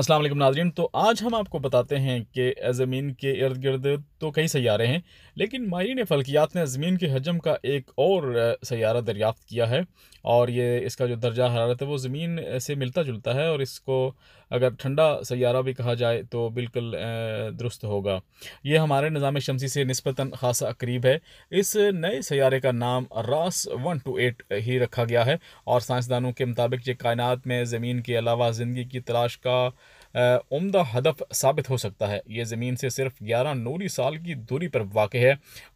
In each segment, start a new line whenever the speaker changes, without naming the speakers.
السلام علیکم ناظرین تو آج ہم آپ کو بتاتے ہیں کہ زمین کے ارد گرد تو کئی سیارے ہیں لیکن ماہرین فلکیات نے زمین کے حجم کا ایک اور سیارہ دریافت کیا ہے اور یہ اس کا جو درجہ حرارت ہے وہ زمین سے ملتا جلتا ہے اور اس کو اگر ٹھنڈا سیارہ بھی کہا جائے تو بالکل درست ہوگا یہ ہمارے نظام شمسی سے نسبتاً خاصا قریب ہے اس نئے سیارے کا نام راس ون ٹو ایٹ ہی رکھا گیا ہے اور سائنسدانوں کے مطابق یہ کائنات میں زمین کے علاوہ زندگی کی تلاش کا عمدہ ہدف ثابت ہو سکتا ہے یہ زمین سے صرف گیارہ نوری سال کی دوری پر واقع ہے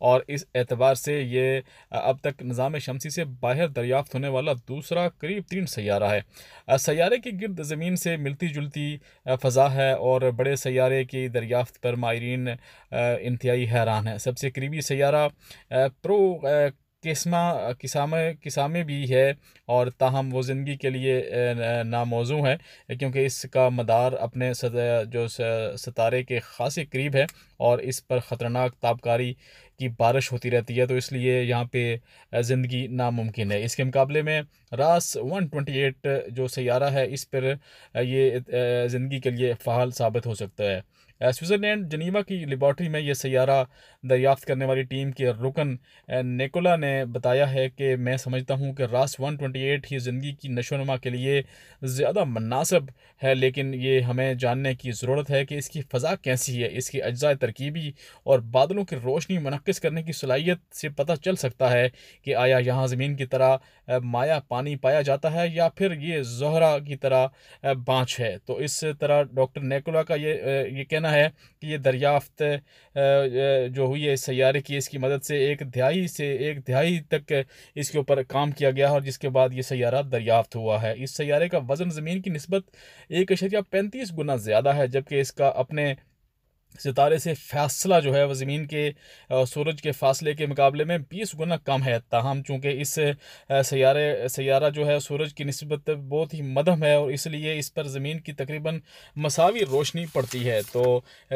اور اس اعتبار سے یہ اب تک نظام شمسی سے باہر دریافت ہونے والا دوسرا قریب ترین سیارہ ہے سیارے کے گرد زمین سے ملتی جلتی فضا ہے اور بڑے سیارے کی دریافت پر ماہرین انتہائی حیران ہیں سب سے قریبی سیارہ پرو قسمہ قسامے قسامے بھی ہے اور تاہم وہ زندگی کے لیے ناموزوں ہیں کیونکہ اس کا مدار اپنے جو ستارے کے خاصی قریب ہے اور اس پر خطرناک تابکاری کی بارش ہوتی رہتی ہے تو اس لیے یہاں پہ زندگی ناممکن ہے اس کے مقابلے میں راس ون ایٹ جو سیارہ ہے اس پر یہ زندگی کے لیے فعال ثابت ہو سکتا ہے سوئٹزرلینڈ لینڈ جنیوا کی لیبارٹری میں یہ سیارہ دریافت کرنے والی ٹیم کے رکن نیکولا نے بتایا ہے کہ میں سمجھتا ہوں کہ راس ون ہی ایٹ زندگی کی نشو نما کے لیے زیادہ مناسب ہے لیکن یہ ہمیں جاننے کی ضرورت ہے کہ اس کی فضا کیسی ہے اس کی اجزاء ترکیبی اور بادلوں کی روشنی منعقد کرنے کی صلاحیت سے پتہ چل سکتا ہے کہ آیا یہاں زمین کی طرح مایا پانی پایا جاتا ہے یا پھر یہ زہرا کی طرح بانچ ہے تو اس طرح ڈاکٹر نیکولا کا یہ یہ کہنا ہے کہ یہ دریافت جو ہوئی ہے سیارے کی اس کی مدد سے ایک دہائی سے ایک دہائی تک اس کے اوپر کام کیا گیا اور جس کے بعد یہ سیارہ دریافت ہوا ہے اس سیارے کا وزن زمین کی نسبت ایک اشریہ پینتیس گنا زیادہ ہے جبکہ اس کا اپنے ستارے سے فاصلہ جو ہے وہ زمین کے سورج کے فاصلے کے مقابلے میں بیس گنا کم ہے تاہم چونکہ اس سیارے سیارہ جو ہے سورج کی نسبت بہت ہی مدھم ہے اور اس لیے اس پر زمین کی تقریباً مساوی روشنی پڑتی ہے تو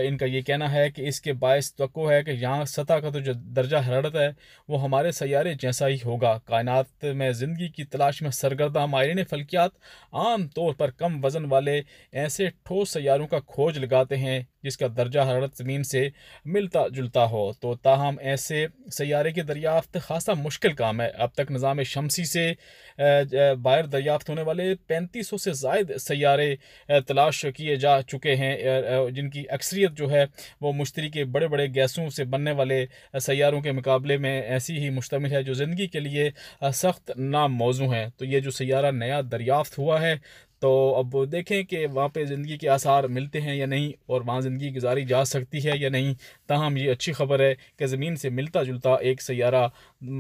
ان کا یہ کہنا ہے کہ اس کے باعث توقع ہے کہ یہاں سطح کا تو جو درجہ حرارت ہے وہ ہمارے سیارے جیسا ہی ہوگا کائنات میں زندگی کی تلاش میں سرگردہ ماہرین فلکیات عام طور پر کم وزن والے ایسے ٹھوس سیاروں کا کھوج لگاتے ہیں جس کا درجہ حرارت زمین سے ملتا جلتا ہو تو تاہم ایسے سیارے کے دریافت خاصا مشکل کام ہے اب تک نظام شمسی سے باہر دریافت ہونے والے پینتیس سو سے زائد سیارے تلاش کیے جا چکے ہیں جن کی اکثریت جو ہے وہ مشتری کے بڑے بڑے گیسوں سے بننے والے سیاروں کے مقابلے میں ایسی ہی مشتمل ہے جو زندگی کے لیے سخت نام موضوع ہیں تو یہ جو سیارہ نیا دریافت ہوا ہے تو اب دیکھیں کہ وہاں پہ زندگی کے آثار ملتے ہیں یا نہیں اور وہاں زندگی گزاری جا سکتی ہے یا نہیں تاہم یہ اچھی خبر ہے کہ زمین سے ملتا جلتا ایک سیارہ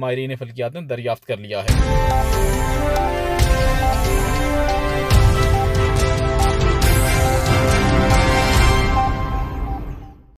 ماہرین فلکیات نے دریافت کر لیا ہے